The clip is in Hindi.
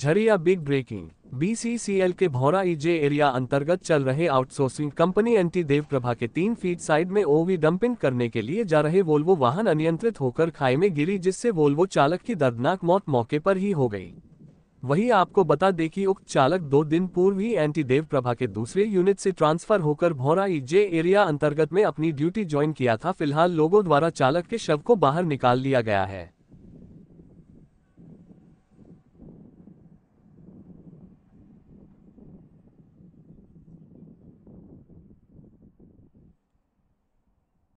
झरिया बिग ब्रेकिंग बीसीसीएल के भौरा ईजे e एरिया अंतर्गत चल रहे आउटसोर्सिंग कंपनी एंटी देव प्रभा के तीन फीट साइड में ओवी डंपिंग करने के लिए जा रहे वोल्वो वाहन अनियंत्रित होकर खाई में गिरी जिससे वोल्वो चालक की दर्दनाक मौत मौके पर ही हो गई वही आपको बता दें कि उक्त चालक दो दिन पूर्व ही एंटी देव प्रभा के दूसरे यूनिट से ट्रांसफर होकर भौरा ईजे e एरिया अंतर्गत में अपनी ड्यूटी ज्वाइन किया था फिलहाल लोगों द्वारा चालक के शव को बाहर निकाल लिया गया है